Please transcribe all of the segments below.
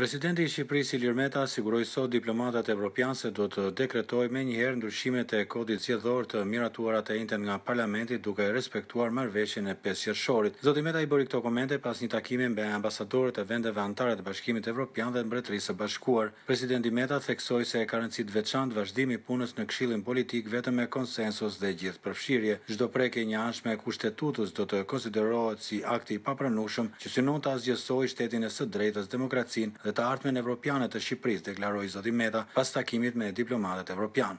Presidenti i Shqipërisë Ilir Meta siguroi sot diplomatat evropianë se do të dekretojë menjëherë njëherë ndryshimet e kodit zgjedhor të miratuara të enten nga parlamenti duke respektuar marrëveshjen e 5 qershorit. Zoti Meta i bëri këto komente pas një takimi me ambasadorët e vendeve anëtare të Bashkimit Evropian dhe Mbretërisë së Bashkuar. Presidenti Meta theksoi se e ka rëndësi të veçantë vazhdimi i punës në këshillin politik vetëm me konsensus dhe gjithëpërfshirje. Çdo prekje një anshme e kushtetutës do të konsiderohet si akt i papranueshëm që synon të asgjësojë shtetin e së drejtës demokracinë dhe të ardhmen evropiane të Shqipërisë, deklaroi Zoti Meta pas takimit me diplomatët evropian.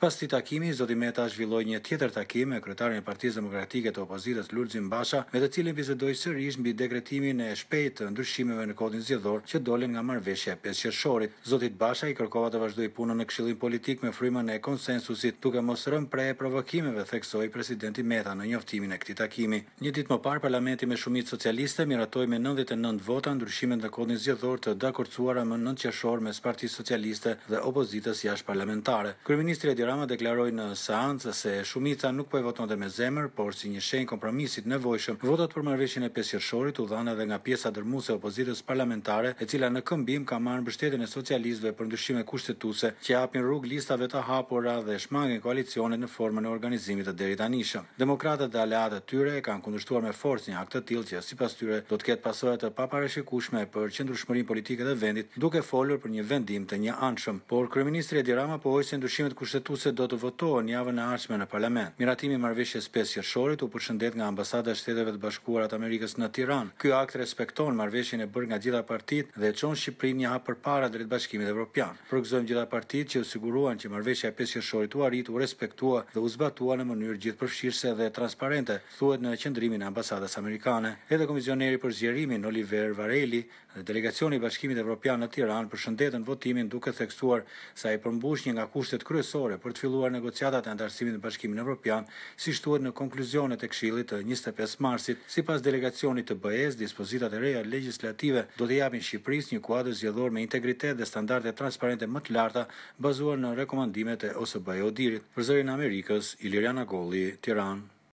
Pas këtij takimi, Zoti Meta zhvilloi një tjetër takim me kryetarin e Partisë Demokratike të Opozitës Lulzim Basha, me të cilin bisedoi sërish mbi dekretimin e shpejtë të ndryshimeve në kodin zgjedhor që dolën nga marrëveshja e 5 qershorit. Zoti Basha i kërkova të vazhdoi punën në Këshillin Politik me frymën e konsensusit, duke mos rënë prej provokimeve, theksoi presidenti Meta në njoftimin e këtij takimi. Një ditë më parë, parlamenti me shumicë socialiste miratoi me 99 vota ndryshimin e kodin zgjedhor të dak dakordsuara më 9 qershor mes Partisë Socialiste dhe opozitës jashtë parlamentare. Kryeministri Edi Rama deklaroi në seancë se shumica nuk po e votonte me zemër, por si një shenjë kompromisit nevojshëm. Votat për marrëveshjen e 5 qershorit u dhanë edhe nga pjesa dërmuese e opozitës parlamentare, e cila në këmbim ka marrë mbështetjen e socialistëve për ndryshime kushtetuese që japin rrugë listave të hapura dhe shmangin koalicionet në formën e organizimit të deritanishëm. Demokratët dhe aleatët tyre kanë kundërshtuar me forcë një akt të tillë që sipas tyre do të ketë pasojat të paparashikueshme për qendrueshmërinë politike politikën vendit duke folur për një vendim të një anshëm. Por kryeministri Edi Rama pohoi se ndryshimet kushtetuese do të votohen javën e ardhshme në parlament. Miratimi i marrëveshjes pesë qershorit u përshëndet nga ambasada e shteteve të bashkuara të Amerikës në Tiranë. Ky akt respekton marrëveshjen e bërë nga gjitha partitë dhe çon Shqipërinë një hap përpara drejt bashkimit evropian. Përqësojmë gjitha partitë që u siguruan që marrëveshja e pesë qershorit u arrit u respektua dhe u zbatua në mënyrë gjithëpërfshirëse dhe transparente, thuhet në qendrimin e ambasadës amerikane. Edhe komisioneri për zgjerimin Oliver Vareli dhe delegacioni i Bashkimit Evropian në Tiranë për shëndetën votimin duke theksuar sa i përmbush një nga kushtet kryesore për të filluar negociatat e ndarësimit në Bashkimin Evropian, si shtuar në konkluzionet e kshilit të 25 marsit, si pas delegacionit të bëjes, dispozitat e reja legislative do të japin Shqipëris një kuadrë zjedhor me integritet dhe standarte transparente më të larta bazuar në rekomandimet e OSBE Odirit. Për zërin Amerikës, Iliriana Golli, Tiranë.